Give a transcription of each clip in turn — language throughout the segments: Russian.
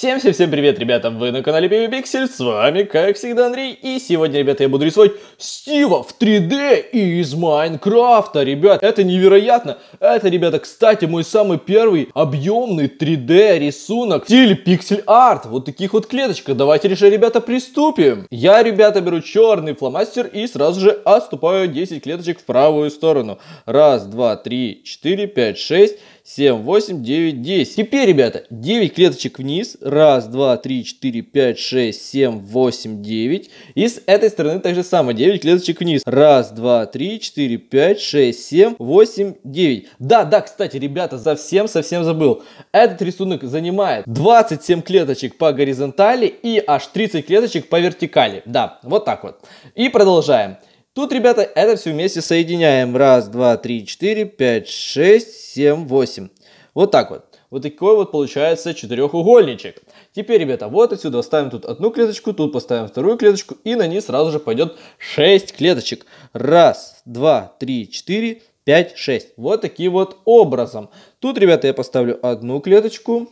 Всем-всем-всем привет, ребята, вы на канале Baby Pixel, с вами, как всегда, Андрей, и сегодня, ребята, я буду рисовать Стива в 3D из Майнкрафта, ребят, это невероятно, это, ребята, кстати, мой самый первый объемный 3D рисунок в стиле пиксель арт, вот таких вот клеточка, давайте решать, ребята, приступим. Я, ребята, беру черный фломастер и сразу же отступаю 10 клеточек в правую сторону, раз, два, три, четыре, пять, шесть, 7, 8, 9, 10. Теперь, ребята, 9 клеточек вниз. 1, 2, 3, 4, 5, 6, 7, 8, 9. И с этой стороны также самое. 9 клеточек вниз. 1, 2, 3, 4, 5, 6, 7, 8, 9. Да, да, кстати, ребята, совсем, совсем забыл. Этот рисунок занимает 27 клеточек по горизонтали и аж 30 клеточек по вертикали. Да, вот так вот. И продолжаем. Тут, ребята, это все вместе соединяем. Раз, два, три, четыре, пять, шесть, семь, восемь. Вот так вот. Вот такой вот получается четырехугольничек. Теперь, ребята, вот отсюда ставим тут одну клеточку, тут поставим вторую клеточку, и на ней сразу же пойдет 6 клеточек. Раз, два, три, четыре, пять, шесть. Вот таким вот образом. Тут, ребята, я поставлю одну клеточку,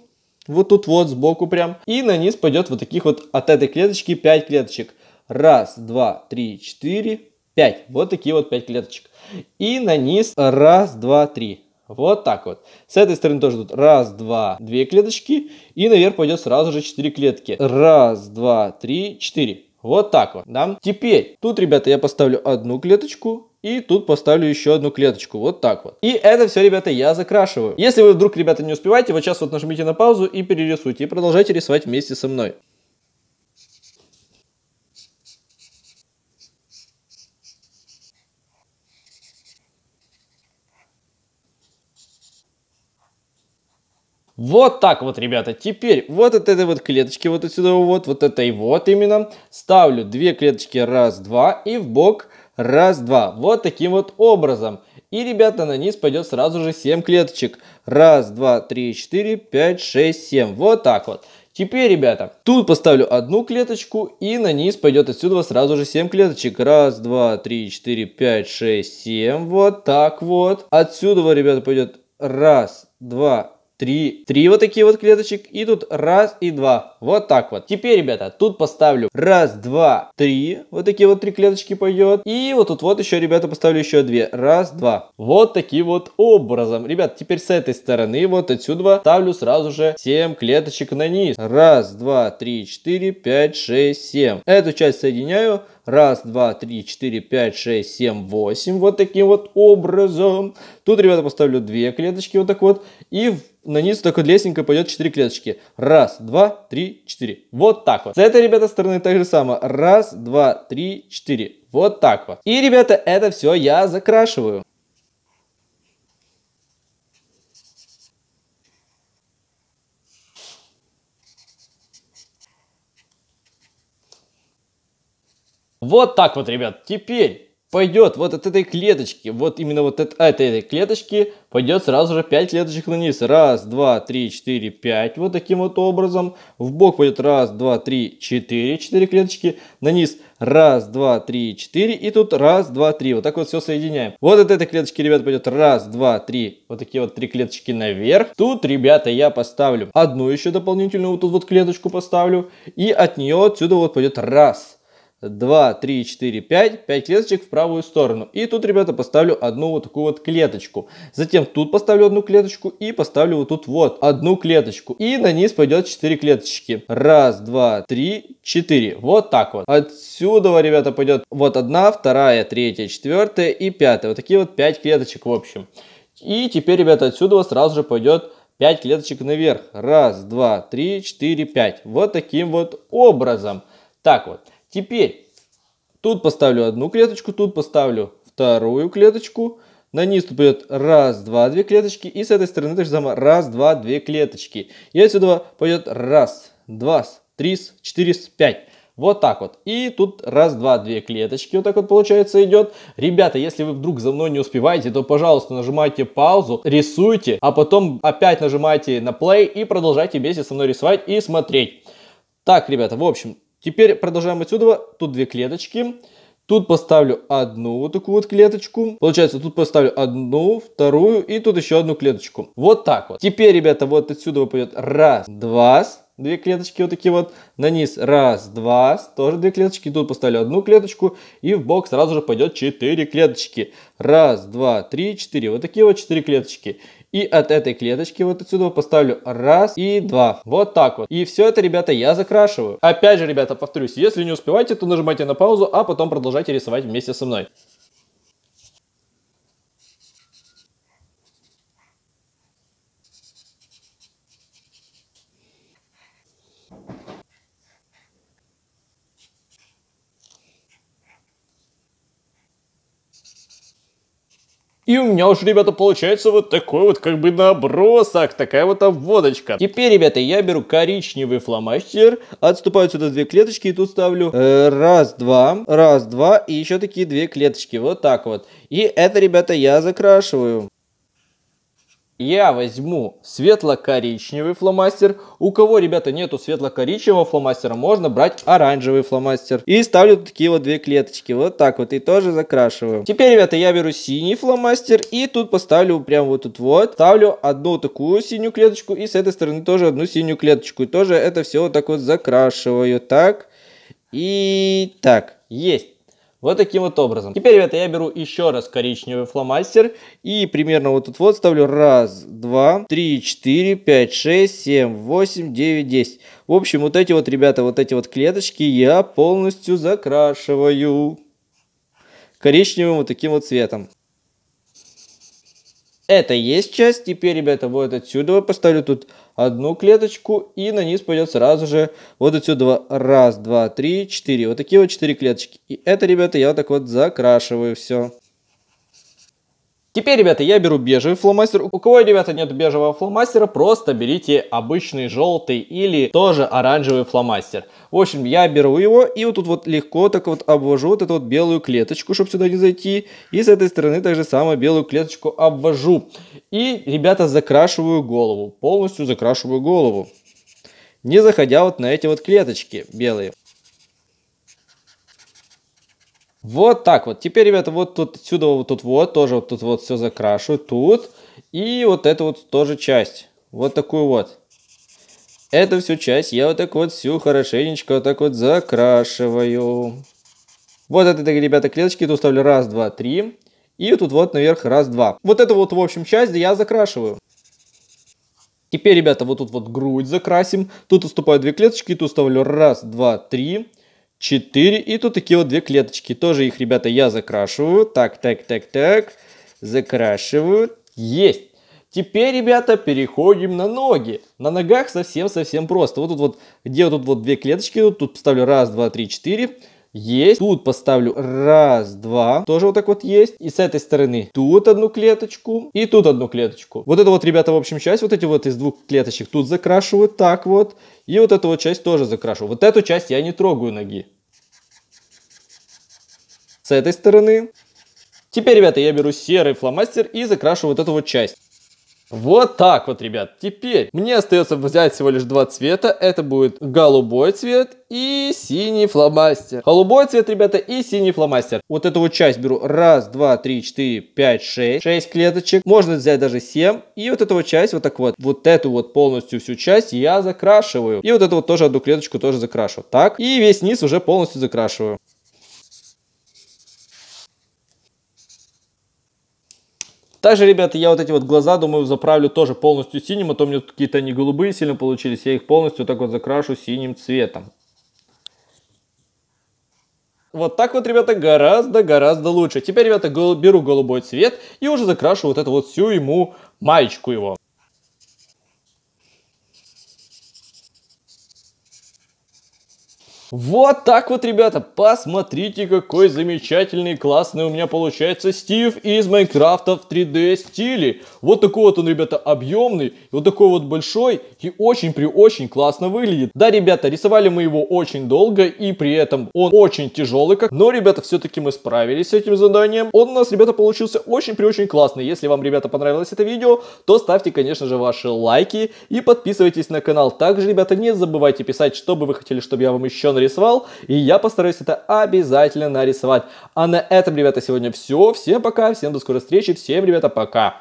вот тут вот сбоку прям, и на низ пойдет вот таких вот от этой клеточки 5 клеточек. Раз, два, три, четыре, 5. Вот такие вот 5 клеточек. И на низ раз, два, три. Вот так вот. С этой стороны тоже тут раз, два, две клеточки. И наверх пойдет сразу же 4 клетки. Раз, два, три, четыре. Вот так вот, да? Теперь, тут, ребята, я поставлю одну клеточку, и тут поставлю еще одну клеточку, вот так вот. И это все, ребята, я закрашиваю. Если вы вдруг, ребята, не успеваете, вот сейчас вот нажмите на паузу и перерисуйте, и продолжайте рисовать вместе со мной. Вот так вот, ребята. Теперь вот от этой вот клеточки, вот отсюда вот, вот этой вот именно, ставлю две клеточки раз, два и в бок раз, два. Вот таким вот образом. И, ребята, на низ пойдет сразу же 7 клеточек. Раз, два, три, четыре, пять, шесть, семь. Вот так вот. Теперь, ребята, тут поставлю одну клеточку и на низ пойдет отсюда сразу же 7 клеточек. Раз, два, три, четыре, пять, шесть, семь. Вот так вот. Отсюда, ребята, пойдет раз, два, три, три вот такие вот клеточек, и тут раз и два, вот так вот. Теперь, ребята, тут поставлю раз, два, три, вот такие вот три клеточки пойдет, и вот тут вот еще, ребята, поставлю еще две, раз, два. Вот таким вот образом. Ребят, теперь с этой стороны вот отсюда ставлю сразу же 7 клеточек на низ. Раз, два, три, четыре, пять, шесть, семь. Эту часть соединяю, Раз, два, три, четыре, пять, шесть, семь, восемь. Вот таким вот образом. Тут, ребята, поставлю две клеточки вот так вот. И в на низ такой лестникой пойдет 4 клеточки. Раз, два, три, четыре. Вот так вот. С этой, ребята, стороны так же самое. Раз, два, три, четыре. Вот так вот. И, ребята, это все я закрашиваю. Вот так вот, ребят. Теперь пойдет вот от этой клеточки, вот именно вот от, от этой клеточки пойдет сразу же 5 клеточек на низ. Раз, два, три, четыре, пять. Вот таким вот образом. В бок пойдет раз, два, три, четыре. Четыре клеточки на низ. Раз, два, три, четыре. И тут раз, два, три. Вот так вот все соединяем. Вот от этой клеточки, ребят, пойдет раз, два, три. Вот такие вот три клеточки наверх. Тут, ребята, я поставлю одну еще дополнительную вот тут вот клеточку поставлю. И от нее отсюда вот пойдет раз, 2, 3, 4, 5, 5 клеточек в правую сторону. И тут, ребята, поставлю одну вот такую вот клеточку. Затем тут поставлю одну клеточку и поставлю вот тут вот одну клеточку. И на низ пойдет 4 клеточки. Раз, два, три, четыре. Вот так вот. Отсюда, ребята, пойдет вот одна, вторая, третья, четвертая и пятая. Вот такие вот 5 клеточек в общем. И теперь, ребята, отсюда сразу же пойдет 5 клеточек наверх. Раз, два, три, четыре, пять. Вот таким вот образом. Так вот. Теперь тут поставлю одну клеточку, тут поставлю вторую клеточку. На низ тут пойдет раз, два, две клеточки. И с этой стороны тоже самое раз, два, две клеточки. И отсюда пойдет раз, два, три, четыре, пять. Вот так вот. И тут раз, два, две клеточки. Вот так вот получается идет. Ребята, если вы вдруг за мной не успеваете, то, пожалуйста, нажимайте паузу, рисуйте, а потом опять нажимайте на play и продолжайте вместе со мной рисовать и смотреть. Так, ребята, в общем, Теперь продолжаем отсюда. Тут две клеточки. Тут поставлю одну вот такую вот клеточку. Получается, тут поставлю одну, вторую и тут еще одну клеточку. Вот так вот. Теперь, ребята, вот отсюда выпадет раз, два, две клеточки вот такие вот. На низ раз, два, тоже две клеточки. Тут поставлю одну клеточку. И в бок сразу же пойдет четыре клеточки. Раз, два, три, четыре. Вот такие вот четыре клеточки. И от этой клеточки вот отсюда поставлю раз и два. Вот так вот. И все это, ребята, я закрашиваю. Опять же, ребята, повторюсь, если не успеваете, то нажимайте на паузу, а потом продолжайте рисовать вместе со мной. И у меня уже, ребята, получается вот такой вот как бы набросок, такая вот обводочка. Теперь, ребята, я беру коричневый фломастер, отступаю сюда две клеточки и тут ставлю э, раз, два, раз, два и еще такие две клеточки, вот так вот. И это, ребята, я закрашиваю я возьму светло-коричневый фломастер. У кого, ребята, нету светло-коричневого фломастера, можно брать оранжевый фломастер. И ставлю такие вот две клеточки, вот так вот, и тоже закрашиваю. Теперь, ребята, я беру синий фломастер и тут поставлю прям вот тут вот. Ставлю одну такую синюю клеточку и с этой стороны тоже одну синюю клеточку. И тоже это все вот так вот закрашиваю, так и так, есть. Вот таким вот образом. Теперь, ребята, я беру еще раз коричневый фломастер и примерно вот тут вот ставлю раз, два, три, четыре, пять, шесть, семь, восемь, девять, десять. В общем, вот эти вот, ребята, вот эти вот клеточки я полностью закрашиваю коричневым вот таким вот цветом. Это есть часть. Теперь, ребята, вот отсюда я поставлю тут одну клеточку. И на низ пойдет сразу же вот отсюда раз, два, три, четыре. Вот такие вот четыре клеточки. И это, ребята, я вот так вот закрашиваю все. Теперь, ребята, я беру бежевый фломастер. У кого, ребята, нет бежевого фломастера, просто берите обычный желтый или тоже оранжевый фломастер. В общем, я беру его и вот тут вот легко так вот обвожу вот эту вот белую клеточку, чтобы сюда не зайти. И с этой стороны также самую белую клеточку обвожу. И, ребята, закрашиваю голову, полностью закрашиваю голову. Не заходя вот на эти вот клеточки белые. Вот так вот. Теперь, ребята, вот тут отсюда вот тут вот, тоже вот тут вот все закрашу. Тут. И вот это вот тоже часть. Вот такую вот. Это всю часть я вот так вот всю хорошенечко вот так вот закрашиваю. Вот это, ребята, клеточки. Тут ставлю раз, два, три. И тут вот наверх раз, два. Вот это вот, в общем, часть я закрашиваю. Теперь, ребята, вот тут вот грудь закрасим. Тут уступаю две клеточки. Тут ставлю раз, два, три. 4. И тут такие вот две клеточки. Тоже их, ребята, я закрашиваю. Так, так, так, так. Закрашиваю. Есть. Теперь, ребята, переходим на ноги. На ногах совсем-совсем просто. Вот тут вот, где тут вот две клеточки, тут ставлю раз, два, три, четыре есть. Тут поставлю раз, два, тоже вот так вот есть. И с этой стороны тут одну клеточку и тут одну клеточку. Вот это вот, ребята, в общем, часть, вот эти вот из двух клеточек тут закрашивают, так вот. И вот эту вот часть тоже закрашу. Вот эту часть я не трогаю ноги. С этой стороны. Теперь, ребята, я беру серый фломастер и закрашу вот эту вот часть. Вот так вот, ребят. Теперь мне остается взять всего лишь два цвета. Это будет голубой цвет и синий фломастер. Голубой цвет, ребята, и синий фломастер. Вот эту вот часть беру. Раз, два, три, четыре, пять, шесть. Шесть клеточек. Можно взять даже семь. И вот эту вот часть вот так вот. Вот эту вот полностью всю часть я закрашиваю. И вот эту вот тоже одну клеточку тоже закрашу. Так. И весь низ уже полностью закрашиваю. Также, ребята, я вот эти вот глаза, думаю, заправлю тоже полностью синим, а то у меня какие-то они голубые сильно получились, я их полностью так вот закрашу синим цветом. Вот так вот, ребята, гораздо-гораздо лучше. Теперь, ребята, беру голубой цвет и уже закрашу вот эту вот всю ему маечку его. Вот так вот, ребята, посмотрите, какой замечательный, классный у меня получается Стив из Майнкрафта в 3D стиле. Вот такой вот он, ребята, объемный, вот такой вот большой и очень при очень классно выглядит. Да, ребята, рисовали мы его очень долго и при этом он очень тяжелый, как... но, ребята, все-таки мы справились с этим заданием. Он у нас, ребята, получился очень при очень классный. Если вам, ребята, понравилось это видео, то ставьте, конечно же, ваши лайки и подписывайтесь на канал. Также, ребята, не забывайте писать, что бы вы хотели, чтобы я вам еще нарисовал, и я постараюсь это обязательно нарисовать. А на этом, ребята, сегодня все. Всем пока, всем до скорой встречи, всем, ребята, пока.